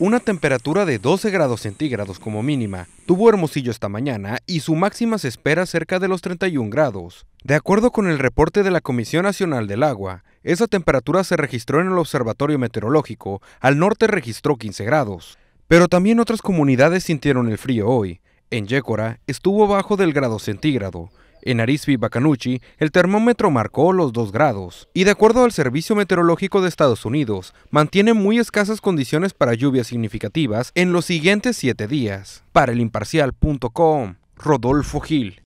una temperatura de 12 grados centígrados como mínima, tuvo Hermosillo esta mañana y su máxima se espera cerca de los 31 grados. De acuerdo con el reporte de la Comisión Nacional del Agua, esa temperatura se registró en el Observatorio Meteorológico, al norte registró 15 grados. Pero también otras comunidades sintieron el frío hoy. En Yécora estuvo bajo del grado centígrado, en Arisvi, y Bacanuchi, el termómetro marcó los 2 grados y de acuerdo al Servicio Meteorológico de Estados Unidos, mantiene muy escasas condiciones para lluvias significativas en los siguientes 7 días. Para el Rodolfo Gil.